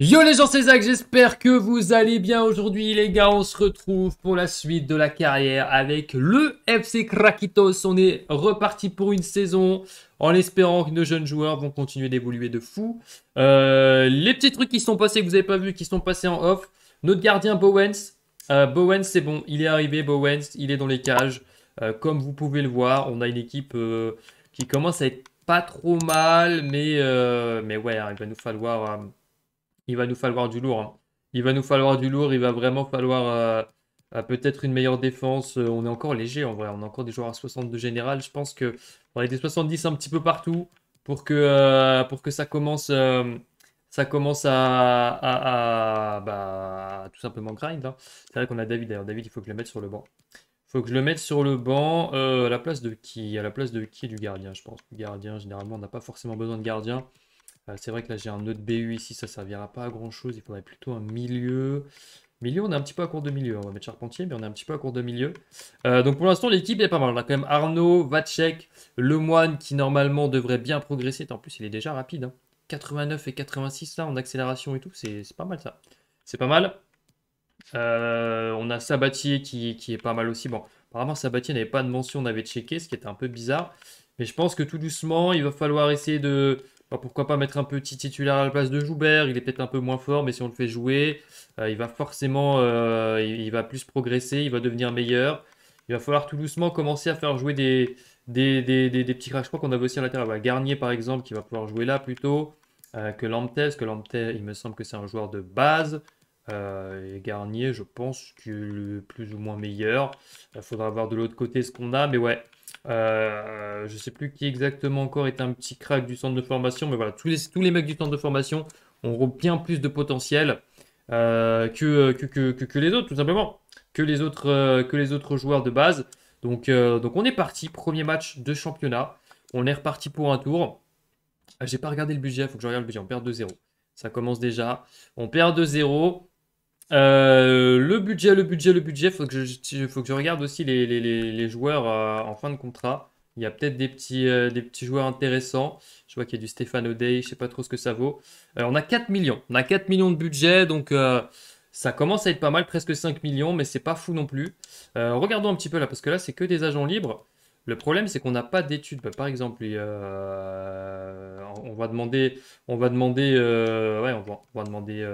Yo les gens, c'est Zach, j'espère que vous allez bien aujourd'hui les gars, on se retrouve pour la suite de la carrière avec le FC Krakitos, on est reparti pour une saison en espérant que nos jeunes joueurs vont continuer d'évoluer de fou. Euh, les petits trucs qui sont passés, que vous n'avez pas vu, qui sont passés en off, notre gardien Bowens, euh, Bowens c'est bon, il est arrivé Bowens, il est dans les cages, euh, comme vous pouvez le voir, on a une équipe qui commence à être pas trop mal, mais, mais ouais, hein, il va nous falloir il va nous falloir du lourd. Hein. Il va nous falloir du lourd, il va vraiment falloir euh, euh, peut-être une meilleure défense. Euh, on est encore léger en vrai, on a encore des joueurs à 62 de général. Je pense que on être des 70 un petit peu partout pour que, pour que ça commence, ça commence à, bah, tout simplement grind. Hein. C'est vrai qu'on a David d'ailleurs. David, il faut que je le mette sur le banc. Il faut que je le mette sur le banc. à la place de qui À la place de qui du gardien, je pense. gardien, généralement, on n'a pas forcément besoin de gardien. Euh, c'est vrai que là j'ai un autre BU ici, ça servira pas à grand chose, il faudrait plutôt un milieu. Milieu, on est un petit peu à court de milieu, hein, on va mettre charpentier, mais on est un petit peu à court de milieu. Euh, donc pour l'instant l'équipe est pas mal, on a quand même Arnaud, Vacek, Lemoine qui normalement devrait bien progresser, en plus il est déjà rapide, 89 hein. et 86 là en accélération et tout, c'est pas mal ça. C'est pas mal. Euh, on a Sabatier qui, qui est pas mal aussi. Bon, apparemment Sabatier n'avait pas de mention, on avait checké, ce qui était un peu bizarre. Mais je pense que tout doucement, il va falloir essayer de, bah, pourquoi pas mettre un petit titulaire à la place de Joubert Il est peut-être un peu moins fort, mais si on le fait jouer, euh, il va forcément, euh, il, va plus progresser, il va devenir meilleur. Il va falloir tout doucement commencer à faire jouer des, des, des, des, petits cracks. Je crois qu'on avait aussi à l'intérieur bah, Garnier, par exemple, qui va pouvoir jouer là plutôt euh, que que parce que Lamptey, il me semble que c'est un joueur de base. et Garnier, je pense que le plus ou moins meilleur. Il faudra voir de l'autre côté ce qu'on a, mais ouais, euh, je ne sais plus qui exactement encore est un petit crack du centre de formation, mais voilà, tous les, tous les mecs du centre de formation ont bien plus de potentiel euh, que, que, les autres, tout simplement, que les autres, euh, que les autres joueurs de base. Donc, donc on est parti, premier match de championnat. On est reparti pour un tour. Ah, j'ai pas regardé le budget, il faut que je regarde le budget. On perd 2-0. Ça commence déjà. On perd 2-0. Euh, le budget, le budget, le budget, faut que faut que je regarde aussi les, joueurs euh, en fin de contrat. Il y a peut-être des, petits, euh, des petits joueurs intéressants. Je vois qu'il y a du Stéphane O'Day, je sais pas trop ce que ça vaut. on a 4 millions. On a 4 millions de budget, donc ça commence à être pas mal, presque 5 millions, mais c'est pas fou non plus. regardons un petit peu là, parce que là, c'est que des agents libres. Le problème, c'est qu'on n'a pas d'études. Bah, par exemple, on va demander, on va demander, ouais, on on va demander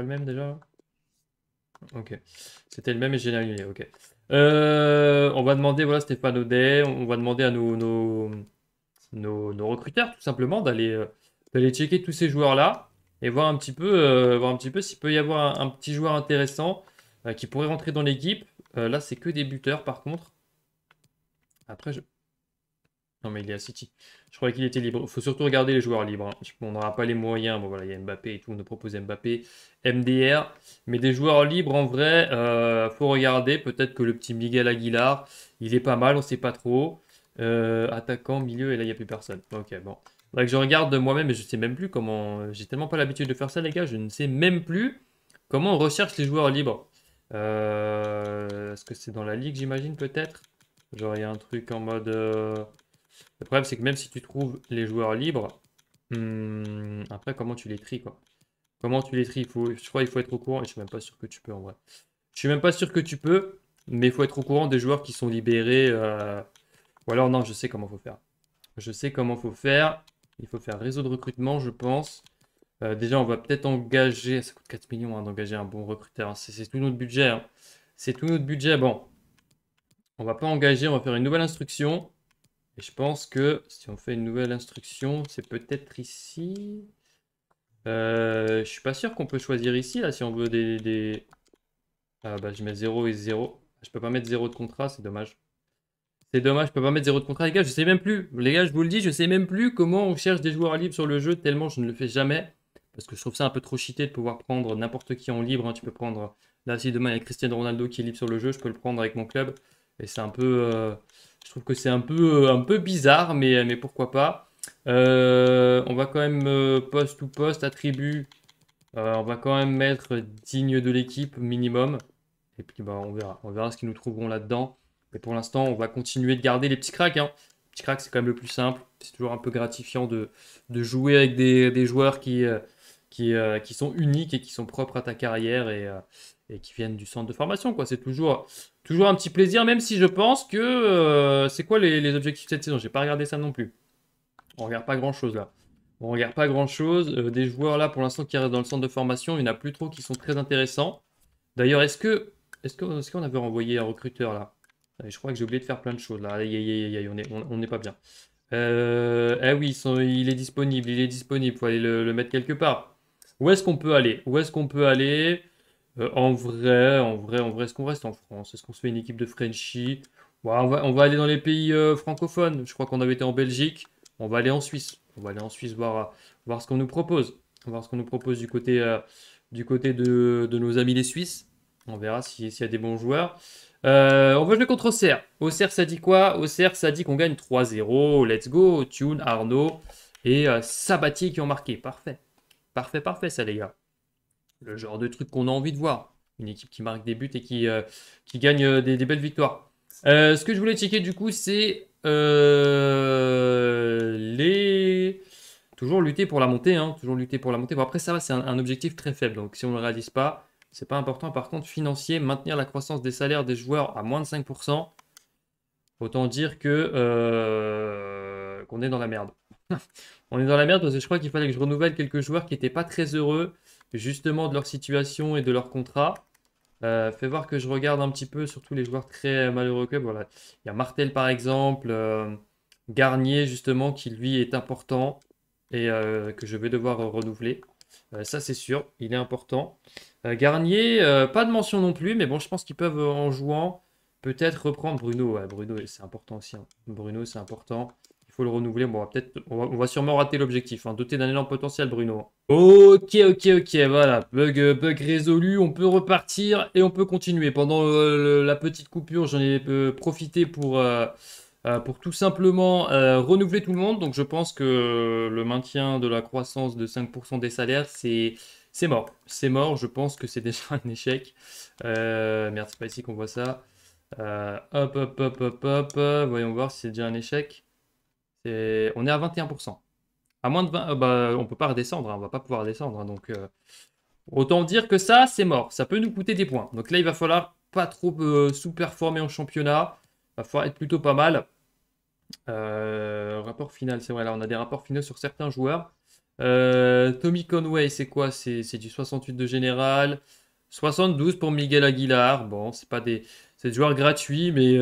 le même déjà Ok. C'était le même et j'ai ok. Euh, on va demander, voilà Stéphane Audet, on va demander à nos, nos, nos, recruteurs tout simplement d'aller euh, d'aller checker tous ces joueurs-là et voir un petit peu euh, voir un petit peu s'il peut y avoir un, petit joueur intéressant qui pourrait rentrer dans l'équipe. là, c'est que des buteurs par contre. Après, je, non, mais il est à City. Je croyais qu'il était libre. Il faut surtout regarder les joueurs libres. Hein. On n'aura pas les moyens. Bon, voilà, il y a Mbappé et tout. On nous propose Mbappé, MDR. Mais des joueurs libres, en vrai, il euh, faut regarder. Peut-être que le petit Miguel Aguilar, il est pas mal. On ne sait pas trop. Euh, attaquant, milieu, et là, il n'y a plus personne. Ok, bon. Là, que je regarde moi-même, mais je ne sais même plus comment. J'ai tellement pas l'habitude de faire ça, les gars. Je ne sais même plus comment on recherche les joueurs libres. Euh, est-ce que c'est dans la ligue, j'imagine, peut-être Genre, il y a un truc en mode. Le problème, c'est que même si tu trouves les joueurs libres, hmm, après, comment tu les tries, quoi Comment tu les tries faut, Je crois qu'il faut être au courant, et je suis même pas sûr que tu peux, en vrai. Je suis même pas sûr que tu peux, mais il faut être au courant des joueurs qui sont libérés. Euh, ou alors, non, je sais comment faut faire. Je sais comment faut faire. Il faut faire réseau de recrutement, je pense. Euh, déjà, on va peut-être engager, ça coûte 4 millions hein, d'engager un bon recruteur. Hein. C'est tout notre budget. Hein. C'est tout notre budget. Bon, on va pas engager, on va faire une nouvelle instruction. Et je pense que si on fait une nouvelle instruction, c'est peut-être ici. Je euh, je suis pas sûr qu'on peut choisir ici, là, si on veut des... des... Ah bah je mets 0 et 0. Je peux pas mettre 0 de contrat, c'est dommage. C'est dommage, je peux pas mettre 0 de contrat, les gars, je sais même plus. Les gars, je vous le dis, je sais même plus comment on cherche des joueurs libres sur le jeu, tellement je ne le fais jamais. Parce que je trouve ça un peu trop cheaté de pouvoir prendre n'importe qui en libre. Hein. Tu peux prendre... Là, si demain il y a Cristiano Ronaldo qui est libre sur le jeu, je peux le prendre avec mon club. Et c'est un peu... Euh, je trouve que c'est un peu, euh, un peu bizarre, mais, euh, mais pourquoi pas. Euh, on va quand même poste ou poste, attribut. on va quand même mettre digne de l'équipe minimum. Et puis bah, on verra. On verra ce qu'ils nous trouveront là-dedans. Mais pour l'instant, on va continuer de garder les petits cracks. Hein. Les petits cracks, c'est quand même le plus simple. C'est toujours un peu gratifiant de, jouer avec des, joueurs qui, qui, sont uniques et qui sont propres à ta carrière et, et qui viennent du centre de formation. C'est toujours toujours un petit plaisir, même si je pense que. Euh, c'est quoi les, objectifs de cette saison J'ai pas regardé ça non plus. On regarde pas grand chose là. On regarde pas grand chose. Euh, des joueurs là pour l'instant qui restent dans le centre de formation, il n'y en a plus trop qui sont très intéressants. D'ailleurs, est-ce que. Est-ce qu'on est avait renvoyé un recruteur là eh, Je crois que j'ai oublié de faire plein de choses là. Aïe, aïe, aïe, on n'est on, on pas bien. Euh, ah oui, il est disponible, il est disponible. Il faut aller le mettre quelque part. Où est-ce qu'on peut aller Où est-ce qu'on peut aller euh, en vrai, en vrai, en vrai, est-ce qu'on reste en France Est-ce qu'on se fait une équipe de Frenchie on, va, aller dans les pays euh, francophones. Je crois qu'on avait été en Belgique. On va aller en Suisse. On va aller en Suisse voir, euh, voir ce qu'on nous propose. On va voir ce qu'on nous propose du côté, du côté de, nos amis les Suisses. On verra s'il y a des bons joueurs. on va jouer contre Auxerre. Auxerre, ça dit quoi Auxerre, ça dit qu'on gagne 3-0. Let's go. Tune, Arnaud et Sabatier qui ont marqué. Parfait. Parfait, parfait, ça, les gars le genre de truc qu'on a envie de voir. Une équipe qui marque des buts et qui, euh, qui gagne euh, des, belles victoires. Euh, ce que je voulais checker du coup, c'est les. Toujours lutter pour la montée, hein, toujours lutter pour la montée. après, ça va, c'est un, objectif très faible. Donc, si on ne le réalise pas, c'est pas important. Par contre, financier, maintenir la croissance des salaires des joueurs à moins de 5%, autant dire que qu'on est dans la merde. on est dans la merde parce que je crois qu'il fallait que je renouvelle quelques joueurs qui n'étaient pas très heureux justement de leur situation et de leur contrat. Euh, fait voir que je regarde un petit peu, surtout les joueurs très euh, malheureux que Voilà. Il y a Martel par exemple, euh, Garnier justement qui lui est important et que je vais devoir renouveler. ça c'est sûr, il est important. Garnier, pas de mention non plus, mais bon je pense qu'ils peuvent en jouant peut-être reprendre Bruno. Bruno c'est important aussi. Hein. Bruno c'est important faut le renouveler. Bon, on va peut-être, on, va, sûrement rater l'objectif. Hein. Doté d'un énorme potentiel, Bruno. Ok, ok, ok, voilà. Bug, euh, bug résolu. On peut repartir et on peut continuer. Pendant euh, la petite coupure, j'en ai euh, profité pour, pour tout simplement renouveler tout le monde. Donc, je pense que le maintien de la croissance de 5% des salaires, c'est c'est mort. C'est mort, je pense que c'est déjà un échec. merde, c'est pas ici qu'on voit ça. hop, hop, hop, hop, hop. Voyons voir si c'est déjà un échec on est à 21%. À moins de 20, euh, bah, on ne peut pas redescendre, hein, on va pas pouvoir descendre. Hein, donc, euh, autant dire que ça, c'est mort. Ça peut nous coûter des points. Donc là, il va falloir pas trop euh, sous-performer en championnat. Il va falloir être plutôt pas mal. rapport final, c'est vrai, là, on a des rapports finaux sur certains joueurs. Tommy Conway, c'est quoi c'est, du 68 de général. 72 pour Miguel Aguilar. Bon, c'est pas des, c'est des joueurs gratuits, mais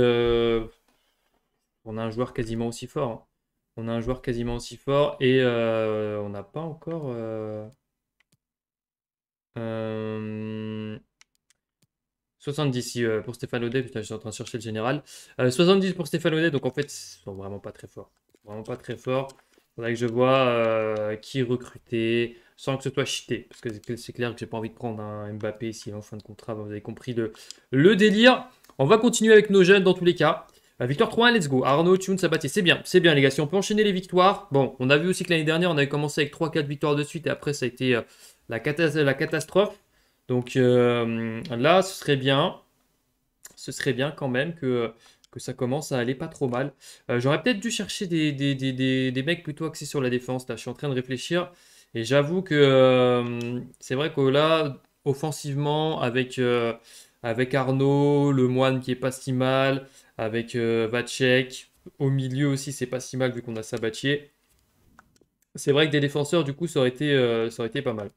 on a un joueur quasiment aussi fort. Hein. On a un joueur quasiment aussi fort et euh, on n'a pas encore. 70 euh, euh, pour Stéphane Audet, putain, je suis en train de chercher le général. 70 pour Stéphane Audet, donc en fait, ils sont vraiment pas très forts. Vraiment pas très forts. Faudrait que je vois qui recruter sans que ce soit cheaté. Parce que c'est clair que j'ai pas envie de prendre un Mbappé s'il en fin de contrat. Vous avez compris le délire. On va continuer avec nos jeunes dans tous les cas. Bah, victoire 3 let's go. Arnaud, Thune, Sabatier, c'est bien, c'est bien les gars. Si on peut enchaîner les victoires, bon, on a vu aussi que l'année dernière, on avait commencé avec 3-4 victoires de suite et après, ça a été euh, la, la, catastrophe. Donc euh, là, ce serait bien, ce serait bien quand même que, que ça commence à aller pas trop mal. Euh, j'aurais peut-être dû chercher des, des, mecs plutôt axés sur la défense. Là, je suis en train de réfléchir et j'avoue que c'est vrai que là, offensivement, avec, avec Arnaud, Le Moine qui est pas si mal avec Vachek. Euh, Vacek. Au milieu aussi, c'est pas si mal vu qu'on a Sabatier. C'est vrai que des défenseurs, du coup, ça aurait été, euh, ça aurait été pas mal.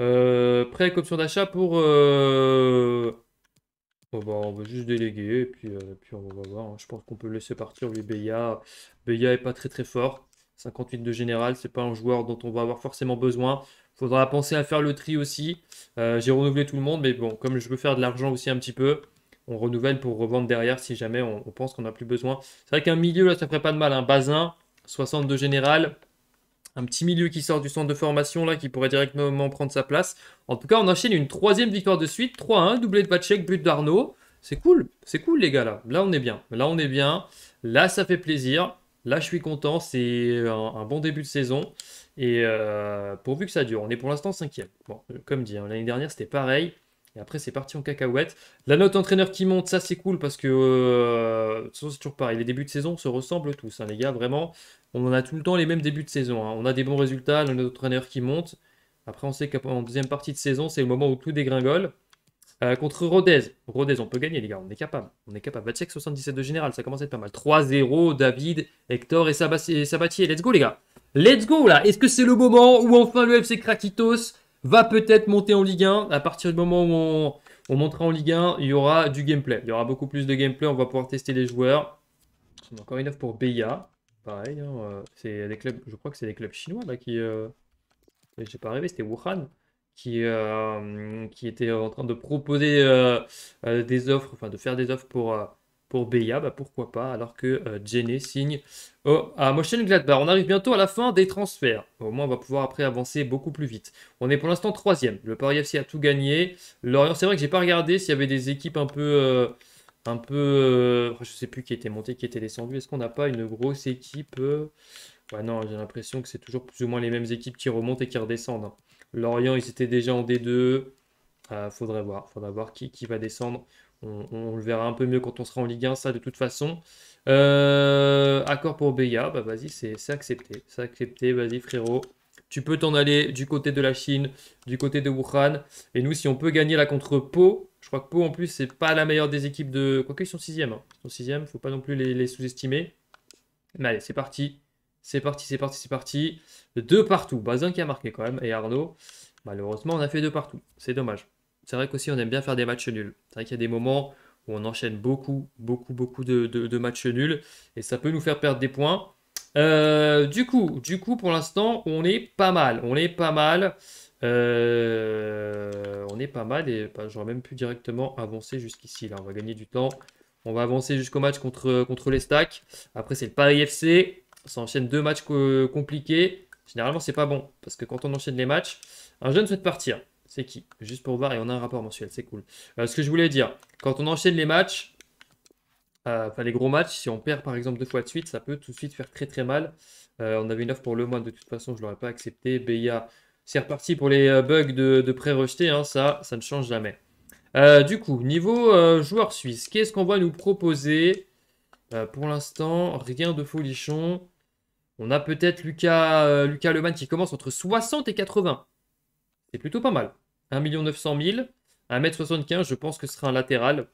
Euh, prêt avec option d'achat pour. Oh, bah, on va juste déléguer et puis, on va voir. Hein. Je pense qu'on peut laisser partir lui Beya. Beya est pas très très fort. 58 de général, c'est pas un joueur dont on va avoir forcément besoin. Faudra penser à faire le tri aussi. J'ai renouvelé tout le monde, mais bon, comme je veux faire de l'argent aussi un petit peu, on renouvelle pour revendre derrière si jamais on, pense qu'on n'a plus besoin. C'est vrai qu'un milieu, là, ça ferait pas de mal. Un hein. Bazin, 62 général, un petit milieu qui sort du centre de formation, là, qui pourrait directement prendre sa place. En tout cas, on enchaîne une troisième victoire de suite. 3-1, doublé de Pacek, but d'Arnaud. C'est cool, c'est cool, les gars, là. Là, on est bien. Là, on est bien. Là, ça fait plaisir. Là, je suis content. C'est un, bon début de saison. Et euh, pourvu que ça dure, on est pour l'instant cinquième. Euh, comme dit, hein, l'année dernière, c'était pareil. Et après, c'est parti en cacahuète. La note entraîneur qui monte, ça c'est cool parce que façon, euh, c'est toujours pareil. Les débuts de saison se ressemblent tous, hein, les gars, vraiment. On en a tout le temps les mêmes débuts de saison. Hein. On a des bons résultats, la note entraîneur qui monte. Après, on sait qu'en deuxième partie de saison, c'est le moment où tout dégringole. Euh, contre Rodez. Rodez, on peut gagner, les gars, on est capable. On est capable. 27 77 de général, ça commence à être pas mal. 3-0, David, Hector et, Sabatier. Let's go, les gars. Let's go, là. Est-ce que c'est le moment où enfin le FC Krakitos va peut-être monter en Ligue 1. À partir du moment où on, montera en Ligue 1, il y aura du gameplay. Il y aura beaucoup plus de gameplay. On va pouvoir tester les joueurs. On encore une offre pour Beya. Pareil, hein, euh, c'est clubs, je crois que c'est des clubs chinois là qui. Euh, j'ai pas rêvé, c'était Wuhan qui, euh, qui était en train de proposer des offres, enfin de faire des offres pour pour Beya, bah, pourquoi pas, alors que euh, Jenny signe oh, à Gladbar. On arrive bientôt à la fin des transferts. Au moins, on va pouvoir après avancer beaucoup plus vite. On est pour l'instant troisième. Le Paris FC a tout gagné. Lorient, c'est vrai que j'ai pas regardé s'il y avait des équipes un peu... Euh, un peu... Euh, je sais plus qui était monté, qui était descendu. Est-ce qu'on n'a pas une grosse équipe Ouais, non, j'ai l'impression que c'est toujours plus ou moins les mêmes équipes qui remontent et qui redescendent. Hein. Lorient, ils étaient déjà en D2. Ah, faudrait voir. Faudrait voir qui, qui va descendre. On, le verra un peu mieux quand on sera en Ligue 1, ça de toute façon. Euh, accord pour Beya, bah vas-y, c'est accepté. C'est accepté, vas-y frérot. Tu peux t'en aller du côté de la Chine, du côté de Wuhan. Et nous, si on peut gagner là contre Pau, je crois que Pau en plus, c'est pas la meilleure des équipes de. Quoique, ils sont 6 hein. Ils sont 6 faut pas non plus les, les sous-estimer. Mais allez, c'est parti. C'est parti, c'est parti, c'est parti. Deux partout. Bazin qui a marqué quand même et Arnaud. Malheureusement, on a fait deux partout. C'est dommage c'est vrai qu'aussi on aime bien faire des matchs nuls. C'est vrai qu'il y a des moments où on enchaîne beaucoup, beaucoup, beaucoup de, matchs nuls et ça peut nous faire perdre des points. Euh, du coup, du coup, pour l'instant, on est pas mal. On est pas mal. Euh, on est pas mal et bah, j'aurais même pu directement avancer jusqu'ici. Là, on va gagner du temps. On va avancer jusqu'au match contre, contre les stacks. Après, c'est le Paris FC. Ça enchaîne deux matchs compliqués. Généralement, c'est pas bon parce que quand on enchaîne les matchs, un jeune souhaite partir c'est qui. Juste pour voir et on a un rapport mensuel, c'est cool. Euh, ce que je voulais dire, quand on enchaîne les matchs, euh, enfin les gros matchs, si on perd par exemple deux fois de suite, ça peut tout de suite faire très très mal. Euh, on avait une offre pour Le mois, de toute façon, je l'aurais pas accepté. Bia, c'est reparti pour les bugs de, pré-rejeté, hein, ça, ça ne change jamais. du coup, niveau joueur suisse, qu'est-ce qu'on va nous proposer Pour l'instant, rien de folichon. On a peut-être Lucas, Lucas Leman qui commence entre 60 et 80. C'est plutôt pas mal. 1 900 000. 1m75, je pense que ce sera un latéral.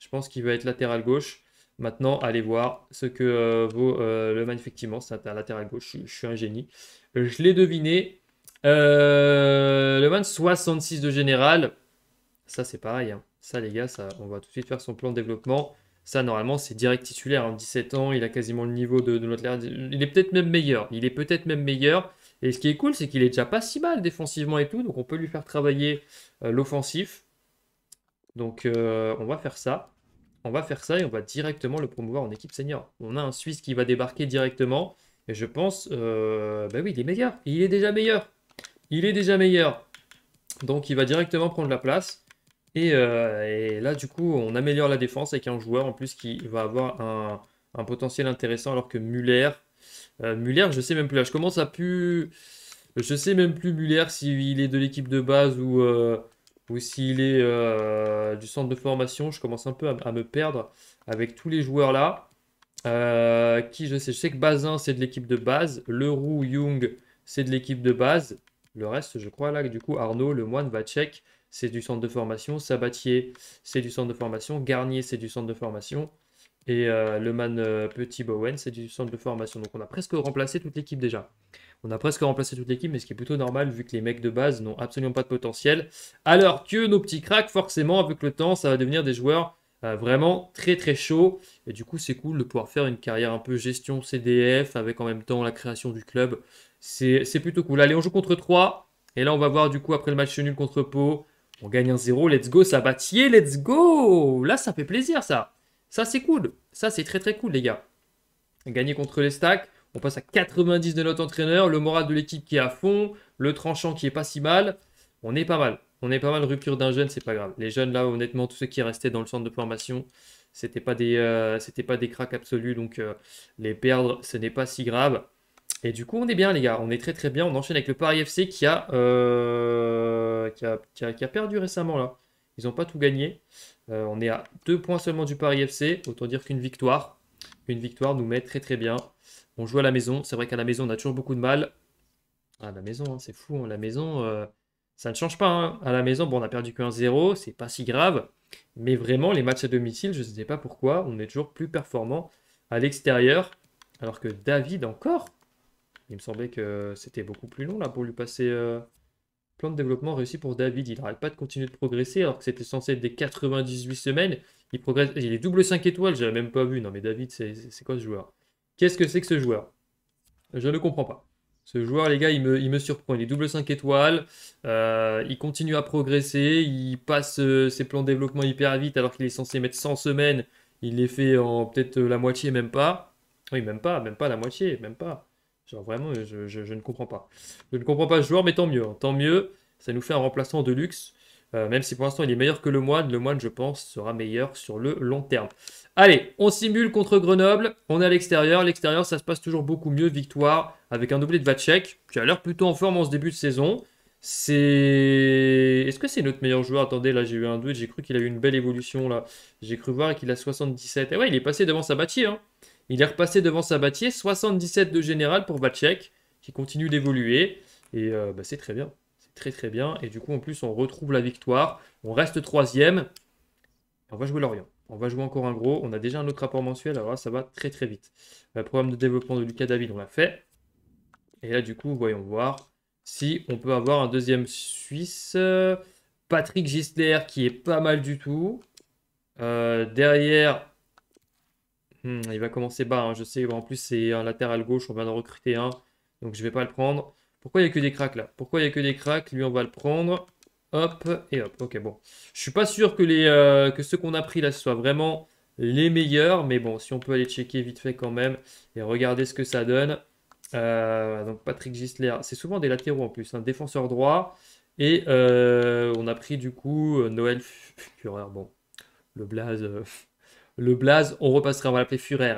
Je pense qu'il va être latéral gauche. Maintenant, allez voir ce que euh, vaut euh, le man. Effectivement, c'est un latéral gauche. Je, suis un génie. Je l'ai deviné. Euh, le man 66 de général. Ça, c'est pareil. Hein. Ça, les gars, ça, on va tout de suite faire son plan de développement. Ça, normalement, c'est direct titulaire. 17 hein. ans, il a quasiment le niveau de, de notre. Il est peut-être même meilleur. Il est peut-être même meilleur. Et ce qui est cool, c'est qu'il est déjà pas si mal défensivement et tout, donc on peut lui faire travailler euh, l'offensif. Donc euh, on va faire ça. On va faire ça et on va directement le promouvoir en équipe senior. On a un Suisse qui va débarquer directement. Et je pense, Ben oui, il est meilleur. Il est déjà meilleur. Il est déjà meilleur. Donc il va directement prendre la place. Et, là, du coup, on améliore la défense avec un joueur en plus qui va avoir un, un potentiel intéressant alors que Muller, euh, Muller, je sais même plus. Là, je commence à plus. Je sais même plus Muller s'il est de l'équipe de base ou, euh, ou s'il est euh, du centre de formation. Je commence un peu à, me perdre avec tous les joueurs là. qui je sais, je sais que Bazin c'est de l'équipe de base, Leroux, Young c'est de l'équipe de base. Le reste, je crois là que du coup Arnaud, le moine, Vacek c'est du centre de formation, Sabatier c'est du centre de formation, Garnier c'est du centre de formation. Et euh, le man euh, Petit Bowen, c'est du centre de formation. Donc on a presque remplacé toute l'équipe déjà. On a presque remplacé toute l'équipe, mais ce qui est plutôt normal vu que les mecs de base n'ont absolument pas de potentiel. Alors que nos petits cracks, forcément, avec le temps, ça va devenir des joueurs euh, vraiment très très chauds. Et du coup, c'est cool de pouvoir faire une carrière un peu gestion CDF avec en même temps la création du club. C'est plutôt cool. Allez, on joue contre 3. Et là, on va voir du coup après le match nul contre Pau. On gagne un 0. Let's go, ça Sabatier. Let's go. Là, ça fait plaisir ça. Ça, c'est cool. Ça, c'est très très cool, les gars. Gagner contre les stacks. On passe à 90 de notre entraîneur. Le moral de l'équipe qui est à fond. Le tranchant qui est pas si mal. On est pas mal. On est pas mal. Rupture d'un jeune, c'est pas grave. Les jeunes, là, honnêtement, tous ceux qui restaient dans le centre de formation, c'était pas des, euh, c'était pas des cracks absolus. Donc, euh, les perdre, ce n'est pas si grave. Et du coup, on est bien, les gars. On est très très bien. On enchaîne avec le Paris FC qui a, euh, qui, a, qui, a qui a, perdu récemment là. Ils n'ont pas tout gagné. Euh, on est à deux points seulement du Paris FC. Autant dire qu'une victoire, une victoire nous met très très bien. On joue à la maison. C'est vrai qu'à la maison, on a toujours beaucoup de mal. À ah, la maison, hein, c'est fou. À hein, La maison, euh, ça ne change pas. Hein. À la maison, bon, on a perdu qu'un 1-0. C'est pas si grave. Mais vraiment, les matchs à domicile, je ne sais pas pourquoi, on est toujours plus performant à l'extérieur. Alors que David, encore, il me semblait que c'était beaucoup plus long là pour lui passer. Euh, Plan de développement réussi pour David. Il n'arrête pas de continuer de progresser alors que c'était censé être des 98 semaines. Il progresse. Il est double 5 étoiles, je même pas vu. Non mais David, c'est quoi ce joueur Qu'est-ce que c'est que ce joueur Je ne comprends pas. Ce joueur, les gars, il me, surprend. Il est double 5 étoiles. Euh, il continue à progresser. Il passe euh, ses plans de développement hyper vite alors qu'il est censé mettre 100 semaines. Il les fait en peut-être la moitié, même pas. Oui, même pas, même pas la moitié, même pas. Genre vraiment, je, ne comprends pas. Je ne comprends pas ce joueur, mais tant mieux. Hein. Tant mieux, ça nous fait un remplaçant de luxe. Euh, même si pour l'instant il est meilleur que le moine, le moine je pense sera meilleur sur le long terme. Allez, on simule contre Grenoble, on est à l'extérieur, l'extérieur ça se passe toujours beaucoup mieux, victoire avec un doublé de Vacek, qui a l'air plutôt en forme en ce début de saison. C'est... Est-ce que c'est notre meilleur joueur Attendez, là j'ai eu un doute, j'ai cru qu'il a eu une belle évolution là. J'ai cru voir qu'il a 77. Et eh ouais, il est passé devant Sabatier. Hein. Il est repassé devant Sabatier, 77 de général pour Vacek. qui continue d'évoluer. Et euh, bah, c'est très bien. C'est très très bien. Et du coup, en plus, on retrouve la victoire. On reste troisième. On va jouer Lorient. On va jouer encore un gros. On a déjà un autre rapport mensuel. Alors là, ça va très très vite. Le programme de développement de Lucas David, on l'a fait. Et là, du coup, voyons voir si on peut avoir un deuxième Suisse. Patrick Gisler, qui est pas mal du tout. Euh, derrière, Hmm, il va commencer bas. Hein, je sais, en plus, c'est un latéral gauche. On vient de recruter un. Donc, je vais pas le prendre. Pourquoi il n'y a que des cracks là Pourquoi il n'y a que des cracks Lui, on va le prendre. Hop et hop. Ok, bon. Je suis pas sûr que, les, euh, que ceux qu'on a pris là soit vraiment les meilleurs. Mais bon, si on peut aller checker vite fait quand même et regarder ce que ça donne. Euh, donc, Patrick Gisler. C'est souvent des latéraux en plus. Un hein, défenseur droit. Et euh, on a pris du coup Noël Fureur. Bon, le blaze le Blaze, on repassera, on va l'appeler Furer.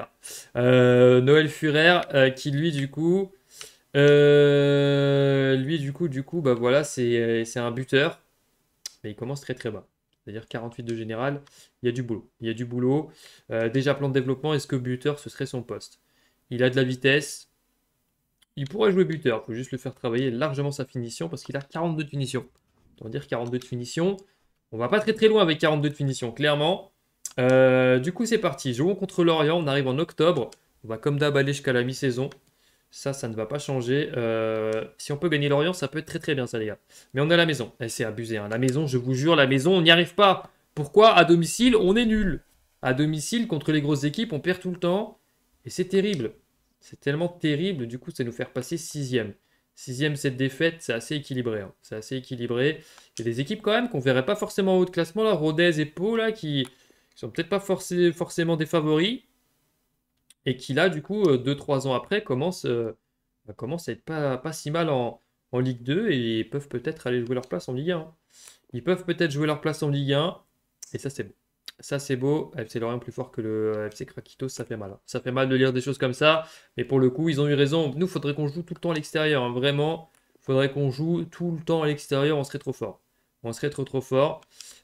Euh, Noël Führer, euh, qui lui, du coup, euh, lui, du coup, du coup, bah voilà, c'est un buteur, mais il commence très très bas. C'est-à-dire 48 de général, il y a du boulot. Il y a du boulot. déjà, plan de développement, est-ce que buteur, ce serait son poste Il a de la vitesse. Il pourrait jouer buteur, il faut juste le faire travailler largement sa finition parce qu'il a 42 de finition. va dire 42 de finition. On va pas très très loin avec 42 de finition, clairement. Euh, du coup, c'est parti. Jouons contre l'Orient. On arrive en octobre. On va comme d'hab aller jusqu'à la mi-saison. Ça, ça ne va pas changer. Euh, si on peut gagner l'Orient, ça peut être très très bien, ça, les gars. Mais on est à la maison. Eh, c'est abusé. Hein. La maison, je vous jure, la maison, on n'y arrive pas. Pourquoi À domicile, on est nul. À domicile, contre les grosses équipes, on perd tout le temps. Et c'est terrible. C'est tellement terrible. Du coup, c'est nous faire passer sixième. Sixième, cette défaite, c'est assez équilibré. Hein. C'est assez équilibré. Il y a des équipes quand même qu'on verrait pas forcément en haut de classement. Là, Rodez et Pau, là, qui, qui sont peut-être pas forcément des favoris, et qui là, du coup, 2-3 euh, ans après, euh, bah, commencent, à être pas, pas si mal en, Ligue 2 et peuvent peut-être aller jouer leur place en Ligue 1. Ils peuvent peut-être jouer leur place en Ligue 1, et ça, c'est beau. Ça, c'est beau. FC Lorient plus fort que le euh, FC Krakito, ça fait mal. Hein. Ça fait mal de lire des choses comme ça, mais pour le coup, ils ont eu raison. Nous, faudrait qu'on joue tout le temps à l'extérieur, hein. vraiment. Faudrait qu'on joue tout le temps à l'extérieur, on serait trop fort. On serait trop trop fort.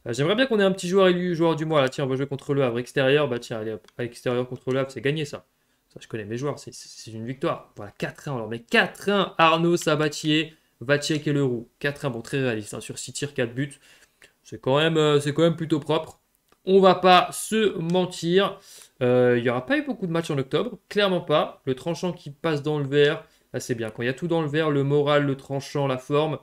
Euh, j'aimerais bien qu'on ait un petit joueur élu joueur du mois. Là, tiens, on va jouer contre le Havre extérieur. Bah tiens, allez, à l'extérieur contre le Havre, c'est gagné ça. Ça, je connais mes joueurs, c'est une victoire. Voilà, 4-1, alors mais 4-1, Arnaud Sabatier, Vatchek et Leroux. 4-1, bon, très réaliste, hein, sur 6 tirs, 4 buts. C'est quand, même, euh, quand même plutôt propre. On va pas se mentir. Euh, il n'y aura pas eu beaucoup de matchs en octobre, clairement pas. Le tranchant qui passe dans le vert, ah, c'est bien. Quand il y a tout dans le vert, le moral, le tranchant, la forme,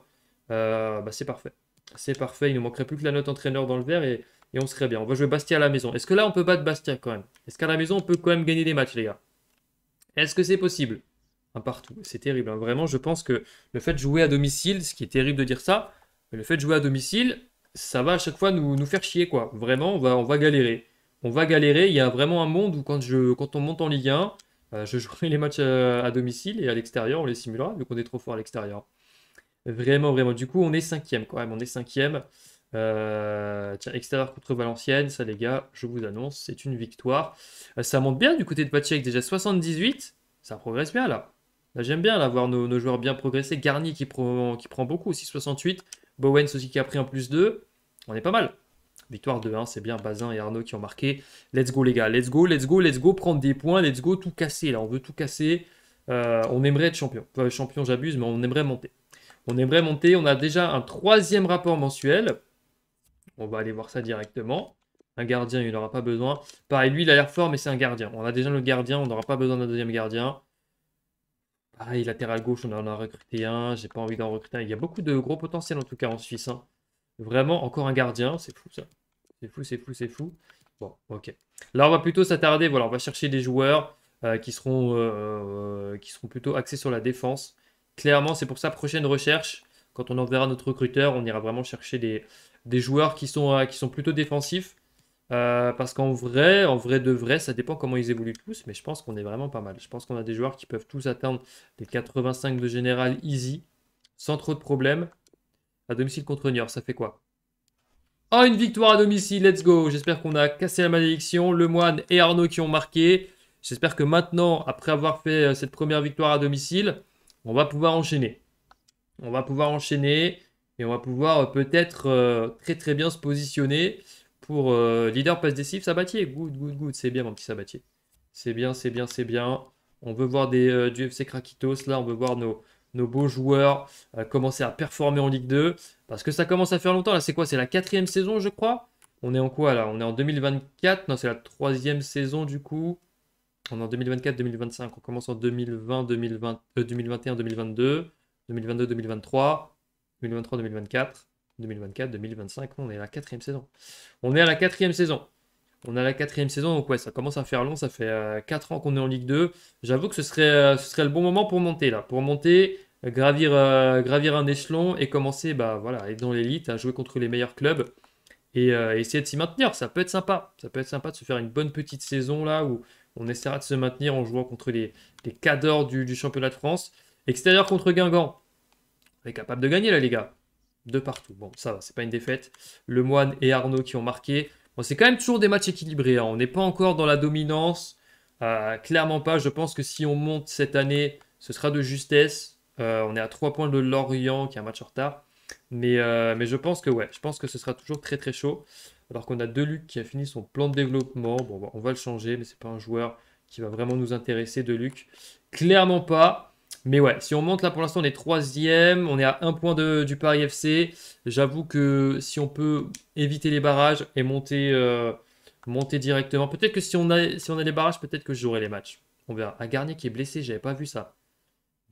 bah, c'est parfait. C'est parfait, il ne manquerait plus que la note entraîneur dans le verre et, on serait bien. On va jouer Bastia à la maison. Est-ce que là on peut battre Bastia quand même Est-ce qu'à la maison on peut quand même gagner des matchs les gars Est-ce que c'est possible Un partout, c'est terrible. Hein. Vraiment je pense que le fait de jouer à domicile, ce qui est terrible de dire ça, mais le fait de jouer à domicile, ça va à chaque fois nous, nous faire chier quoi. Vraiment on va, on va galérer. On va galérer, il y a vraiment un monde où quand, je, quand on monte en Ligue 1, euh, je jouerai les matchs euh, à, domicile et à l'extérieur on les simulera Donc on est trop fort à l'extérieur. Vraiment, vraiment. Du coup, on est cinquième quand même. On est cinquième. Euh, tiens, extérieur contre Valenciennes, ça les gars, je vous annonce, c'est une victoire. Euh, ça monte bien du côté de avec déjà 78, ça progresse bien là. Là j'aime bien là, voir nos, joueurs bien progresser. Garnier, qui prend, beaucoup, aussi, beaucoup, 68 Bowens aussi qui a pris en plus 2. On est pas mal. Victoire 2-1, c'est bien Bazin et Arnaud qui ont marqué. Let's go les gars, let's go, let's go, let's go, prendre des points, let's go, tout casser là, on veut tout casser. Euh, on aimerait être champion. Enfin, champion j'abuse, mais on aimerait monter. On aimerait monter, on a déjà un troisième rapport mensuel. On va aller voir ça directement. Un gardien, il n'aura pas besoin. Pareil, lui, il a l'air fort, mais c'est un gardien. On a déjà le gardien, on n'aura pas besoin d'un deuxième gardien. Pareil, latéral gauche, on en a recruté un. J'ai pas envie d'en recruter un. Il y a beaucoup de gros potentiel, en tout cas, en Suisse. Hein. Vraiment, encore un gardien. C'est fou, ça. C'est fou, c'est fou, c'est fou. Bon, ok. Là, on va plutôt s'attarder. Voilà, on va chercher des joueurs euh, qui, seront, euh, euh, qui seront plutôt axés sur la défense. Clairement, c'est pour ça, prochaine recherche, quand on enverra notre recruteur, on ira vraiment chercher des, joueurs qui sont, euh, qui sont plutôt défensifs. Euh, parce qu'en vrai, en vrai de vrai, ça dépend comment ils évoluent tous, mais je pense qu'on est vraiment pas mal. Je pense qu'on a des joueurs qui peuvent tous atteindre des 85 de général easy, sans trop de problèmes. À domicile contre York, ça fait quoi Oh, une victoire à domicile, let's go J'espère qu'on a cassé la malédiction. Le Moine et Arnaud qui ont marqué. J'espère que maintenant, après avoir fait euh, cette première victoire à domicile, on va pouvoir enchaîner. On va pouvoir enchaîner et on va pouvoir euh, peut-être euh, très très bien se positionner pour euh, leader passe décisive Sabatier. Good, good, good. C'est bien mon petit Sabatier. C'est bien, c'est bien, c'est bien. On veut voir des, du FC Krakitos. Là, on veut voir nos, nos beaux joueurs commencer à performer en Ligue 2. Parce que ça commence à faire longtemps. Là, c'est quoi C'est la quatrième saison, je crois. On est en quoi là On est en 2024. Non, c'est la troisième saison du coup. On est en 2024-2025, on commence en 2020, 2021, 2022, 2022, 2023, 2023, 2024, 2024, 2025. On est à la quatrième saison. On est à la quatrième saison. On est à la quatrième saison, donc ouais, ça commence à faire long. Ça fait 4 ans qu'on est en Ligue 2. J'avoue que ce serait, ce serait le bon moment pour monter là, pour monter, gravir, gravir un échelon et commencer, bah voilà, à être dans l'élite, à jouer contre les meilleurs clubs et essayer de s'y maintenir. Ça peut être sympa. Ça peut être sympa de se faire une bonne petite saison là où on essaiera de se maintenir en jouant contre les, cadors du, championnat de France. Extérieur contre Guingamp. On est capable de gagner là, les gars. De partout. Bon, ça va, c'est pas une défaite. Le Moine et Arnaud qui ont marqué. c'est quand même toujours des matchs équilibrés. Hein. On n'est pas encore dans la dominance. Euh, clairement pas. Je pense que si on monte cette année, ce sera de justesse. Euh, on est à 3 points de Lorient qui a un match en retard. Mais, euh, mais je pense que ouais, je pense que ce sera toujours très très chaud. Alors qu'on a Deluc qui a fini son plan de développement. Bon, on va le changer, mais ce n'est pas un joueur qui va vraiment nous intéresser, Deluc. Clairement pas. Mais ouais, si on monte là pour l'instant, on est troisième. On est à un point du Paris FC. J'avoue que si on peut éviter les barrages et monter, euh, monter directement, peut-être que si on, a, si on a les barrages, peut-être que je jouerai les matchs. On verra. Un ah, Garnier qui est blessé, j'avais pas vu ça.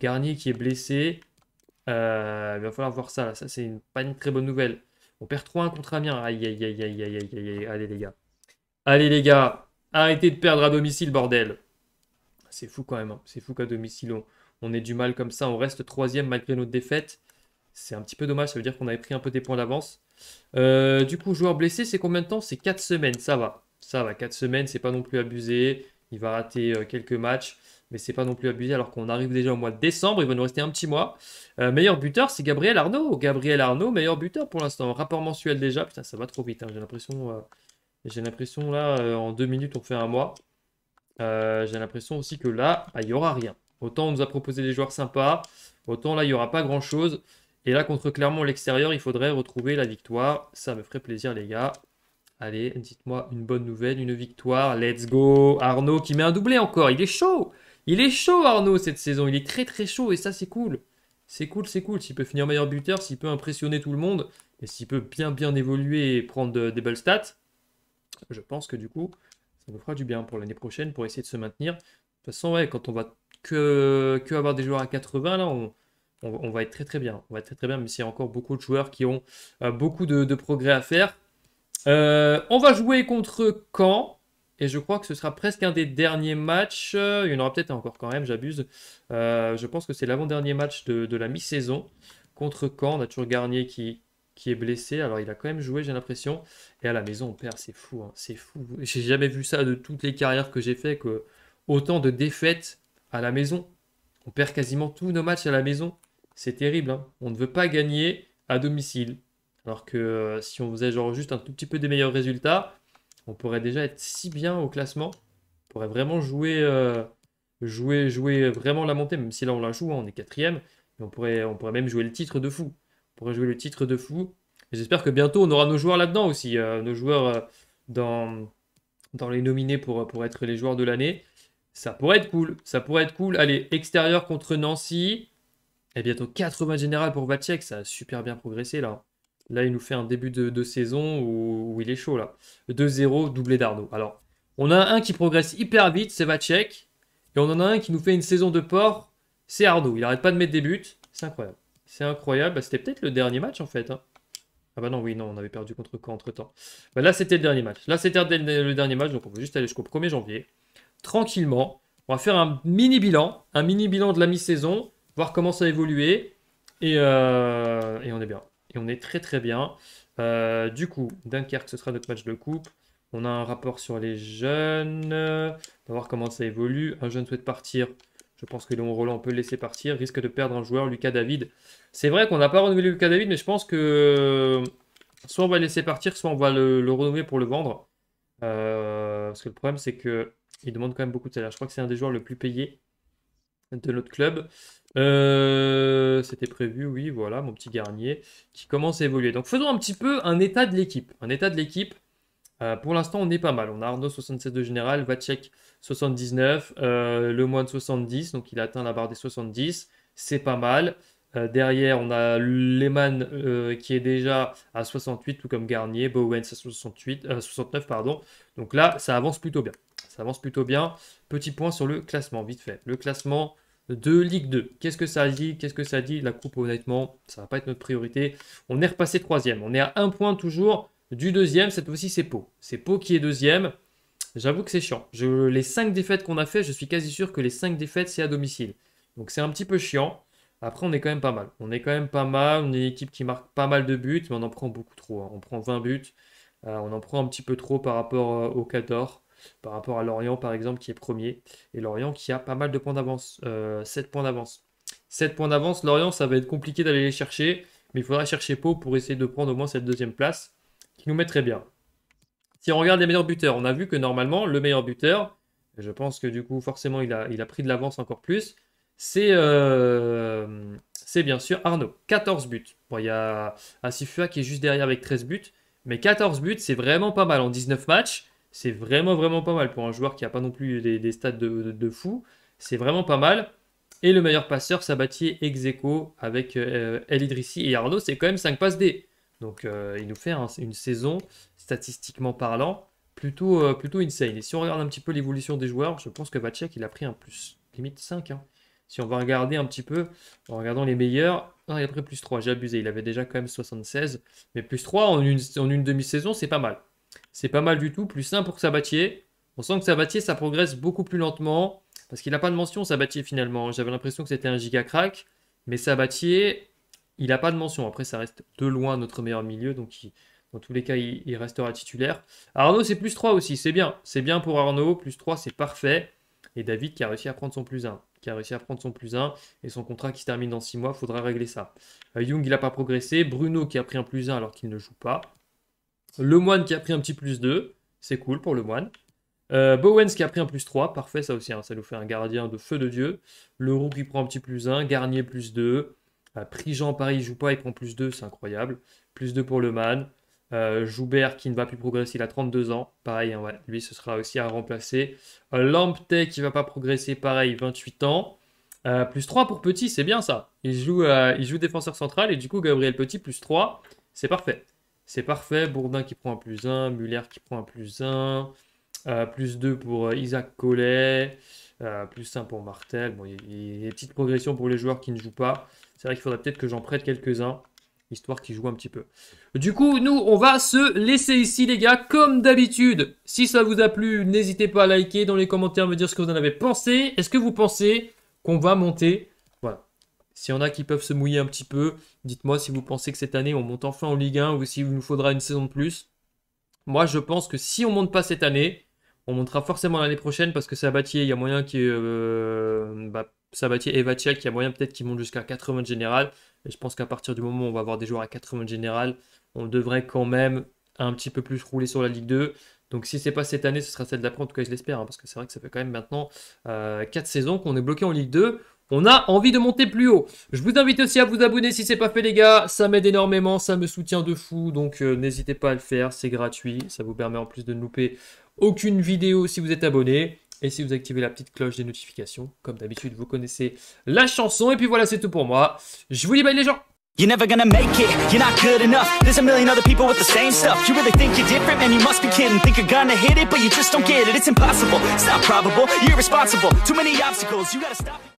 Garnier qui est blessé. Euh, il va falloir voir ça. Ça, c'est pas une très bonne nouvelle. On perd 3-1 contre Amiens. Aïe, aïe, aïe, aïe, aïe, aïe, aïe, Allez, les gars. Allez, les gars. Arrêtez de perdre à domicile, bordel. C'est fou quand même. Hein. C'est fou qu'à domicile, on, ait du mal comme ça. On reste troisième malgré notre défaite. C'est un petit peu dommage. Ça veut dire qu'on avait pris un peu des points d'avance. Euh, du coup, joueur blessé, c'est combien de temps C'est 4 semaines. Ça va. Ça va. 4 semaines, c'est pas non plus abusé. Il va rater euh, quelques matchs mais c'est pas non plus abusé alors qu'on arrive déjà au mois de décembre, il va nous rester un petit mois. Euh, meilleur buteur, c'est Gabriel Arnaud. Gabriel Arnaud, meilleur buteur pour l'instant. Rapport mensuel déjà, putain, ça va trop vite. Hein. J'ai l'impression, euh, j'ai l'impression là, euh, en deux minutes, on fait un mois. j'ai l'impression aussi que là, bah, il n'y aura rien. Autant on nous a proposé des joueurs sympas, autant là, il n'y aura pas grand chose. Et là, contre clairement l'extérieur, il faudrait retrouver la victoire. Ça me ferait plaisir, les gars. Allez, dites-moi une bonne nouvelle, une victoire. Let's go. Arnaud qui met un doublé encore. Il est chaud. Il est chaud, Arnaud, cette saison. Il est très, très chaud. Et ça, c'est cool. C'est cool, c'est cool. S'il peut finir meilleur buteur, s'il peut impressionner tout le monde, et s'il peut bien, bien évoluer et prendre des belles stats, je pense que du coup, ça nous fera du bien pour l'année prochaine, pour essayer de se maintenir. De toute façon, ouais, quand on va que, que avoir des joueurs à 80, là, on, on, va être très, très bien. On va être très, très bien, mais s'il y a encore beaucoup de joueurs qui ont euh, beaucoup de, progrès à faire. Euh, on va jouer contre quand et je crois que ce sera presque un des derniers matchs. Euh, il y en aura peut-être encore quand même, j'abuse. Euh, je pense que c'est l'avant-dernier match de, la mi-saison contre Caen. On a toujours Garnier qui, qui est blessé. Alors il a quand même joué, j'ai l'impression. Et à la maison, on perd. C'est fou. Hein, c'est fou. J'ai jamais vu ça de toutes les carrières que j'ai fait. Que autant de défaites à la maison. On perd quasiment tous nos matchs à la maison. C'est terrible. Hein. On ne veut pas gagner à domicile. Alors que euh, si on faisait genre juste un tout petit peu des meilleurs résultats, on pourrait déjà être si bien au classement. On pourrait vraiment jouer, euh, jouer, jouer vraiment la montée, même si là on la joue, hein, on est quatrième. Et on pourrait, on pourrait même jouer le titre de fou. On pourrait jouer le titre de fou. J'espère que bientôt on aura nos joueurs là-dedans aussi, euh, nos joueurs euh, dans, dans les nominés pour, pour être les joueurs de l'année. Ça pourrait être cool, ça pourrait être cool. Allez, extérieur contre Nancy. Et eh bientôt 4 matchs général pour Vacek, ça a super bien progressé là. Là, il nous fait un début de, saison où, il est chaud, là. 2-0, doublé d'Arnaud. Alors, on a un qui progresse hyper vite, c'est Vacek. Et on en a un qui nous fait une saison de port, c'est Arnaud. Il n'arrête pas de mettre des buts. C'est incroyable. C'est incroyable. Bah, c'était peut-être le dernier match, en fait. Hein. Ah bah non, oui, non, on avait perdu contre quoi entre-temps. Bah, là, c'était le dernier match. Là, c'était le dernier match, donc on peut juste aller jusqu'au 1er janvier. Tranquillement. On va faire un mini bilan. Un mini bilan de la mi-saison. Voir comment ça a évolué. et, euh, et on est bien et on est très très bien. Euh, du coup, Dunkerque, ce sera notre match de coupe. On a un rapport sur les jeunes. On va voir comment ça évolue. Un jeune souhaite partir. Je pense que Léon Roland peut le laisser partir. Risque de perdre un joueur, Lucas David. C'est vrai qu'on n'a pas renouvelé Lucas David, mais je pense que soit on va le laisser partir, soit on va le, renouveler pour le vendre. Euh, parce que le problème, c'est que il demande quand même beaucoup de salaire. Je crois que c'est un des joueurs le plus payé de notre club. Euh, c'était prévu, oui, voilà, mon petit Garnier qui commence à évoluer. Donc faisons un petit peu un état de l'équipe. Un état de l'équipe. Euh, pour l'instant, on est pas mal. On a Arnaud 67 de général, Vacek 79, euh, Le 70, donc il a atteint la barre des 70. C'est pas mal. Euh, derrière, on a Lehman qui est déjà à 68, tout comme Garnier, Bowens à 68, 69, pardon. Donc là, ça avance plutôt bien ça avance plutôt bien. Petit point sur le classement, vite fait. Le classement de Ligue 2. Qu'est-ce que ça dit Qu'est-ce que ça dit La coupe, honnêtement, ça va pas être notre priorité. On est repassé troisième. On est à un point toujours du deuxième. Cette fois-ci, c'est Pau. C'est Pau qui est deuxième. J'avoue que c'est chiant. Je, les cinq défaites qu'on a fait, je suis quasi sûr que les cinq défaites, c'est à domicile. Donc c'est un petit peu chiant. Après, on est quand même pas mal. On est quand même pas mal. On est une équipe qui marque pas mal de buts, mais on en prend beaucoup trop. Hein. On prend 20 buts. Euh, on en prend un petit peu trop par rapport euh, au 14 par rapport à Lorient, par exemple, qui est premier. Et Lorient qui a pas mal de points d'avance, 7 euh, points d'avance. 7 points d'avance, Lorient, ça va être compliqué d'aller les chercher, mais il faudra chercher Pau pour essayer de prendre au moins cette deuxième place, qui nous mettrait bien. Si on regarde les meilleurs buteurs, on a vu que normalement, le meilleur buteur, je pense que du coup, forcément, il a, il a pris de l'avance encore plus, c'est euh, bien sûr Arnaud. 14 buts. Bon, il y a Asifua qui est juste derrière avec 13 buts, mais 14 buts, c'est vraiment pas mal en 19 matchs. C'est vraiment, vraiment pas mal pour un joueur qui n'a pas non plus des, stats de, fou. C'est vraiment pas mal. Et le meilleur passeur, Sabatier Execo avec euh, Idrissi et Arnaud, c'est quand même 5 passes D. Donc euh, il nous fait une saison, statistiquement parlant, plutôt, euh, plutôt insane. Et si on regarde un petit peu l'évolution des joueurs, je pense que Vacek, il a pris un plus, limite 5. Hein. Si on va regarder un petit peu, en regardant les meilleurs, il a pris plus 3, j'ai abusé, il avait déjà quand même 76. Mais plus 3 en une, en une demi-saison, c'est pas mal. C'est pas mal du tout, plus simple pour Sabatier. On sent que Sabatier, ça progresse beaucoup plus lentement, parce qu'il n'a pas de mention, Sabatier, finalement. J'avais l'impression que c'était un giga crack, mais Sabatier, il n'a pas de mention. Après, ça reste de loin notre meilleur milieu, donc dans tous les cas, il, restera titulaire. Arnaud, c'est plus 3 aussi, c'est bien. C'est bien pour Arnaud, plus 3, c'est parfait. Et David qui a réussi à prendre son plus 1 qui a réussi à prendre son plus 1 et son contrat qui se termine dans 6 mois, faudra régler ça. Euh, Young, il n'a pas progressé. Bruno qui a pris un plus 1 alors qu'il ne joue pas. Le moine qui a pris un petit plus 2, c'est cool pour le moine. Euh, Bowens qui a pris un plus 3, parfait ça aussi, hein, ça nous fait un gardien de feu de Dieu. Le roux qui prend un petit plus 1, Garnier plus 2. Euh, Prigent, pareil, il joue pas, il prend plus 2, c'est incroyable. Plus 2 pour le man. Euh, Joubert qui ne va plus progresser, il a 32 ans, pareil, hein, lui ce sera aussi à remplacer. Lamptey qui va pas progresser, pareil, 28 ans. plus 3 pour Petit, c'est bien ça. Il joue, il joue défenseur central et du coup Gabriel Petit plus 3, c'est parfait. C'est parfait. Bourdin qui prend un plus 1, Muller qui prend un plus 1, euh, plus 2 pour euh, Isaac Collet, euh, plus 1 pour Martel. Bon, il y, a des petites progressions pour les joueurs qui ne jouent pas. C'est vrai qu'il faudrait peut-être que j'en prête quelques-uns, histoire qu'ils jouent un petit peu. Du coup, nous, on va se laisser ici, les gars, comme d'habitude. Si ça vous a plu, n'hésitez pas à liker dans les commentaires, me dire ce que vous en avez pensé. Est-ce que vous pensez qu'on va monter s'il y en a qui peuvent se mouiller un petit peu, dites-moi si vous pensez que cette année on monte enfin en Ligue 1 ou s'il nous faudra une saison de plus. Moi, je pense que si on monte pas cette année, on montera forcément l'année prochaine parce que Sabatier, il y a moyen qui euh, bah, Sabatier et Vachel, il y a moyen peut-être qu'ils montent jusqu'à 80 général. Et je pense qu'à partir du moment où on va avoir des joueurs à 80 de général, on devrait quand même un petit peu plus rouler sur la Ligue 2. Donc si c'est pas cette année, ce sera celle d'après, en tout cas je l'espère, hein, parce que c'est vrai que ça fait quand même maintenant euh, quatre 4 saisons qu'on est bloqué en Ligue 2 on a envie de monter plus haut. Je vous invite aussi à vous abonner si c'est pas fait les gars, ça m'aide énormément, ça me soutient de fou, donc euh, n'hésitez pas à le faire, c'est gratuit, ça vous permet en plus de ne louper aucune vidéo si vous êtes abonné. Et si vous activez la petite cloche des notifications, comme d'habitude, vous connaissez la chanson. Et puis voilà, c'est tout pour moi. Je vous dis bye les gens You're never gonna make it, you're not good enough There's a million other people with the same stuff You really think you're different, man, you must be kidding Think you're gonna hit it, but you just don't get it It's impossible, it's not probable, you're irresponsible Too many obstacles, you gotta stop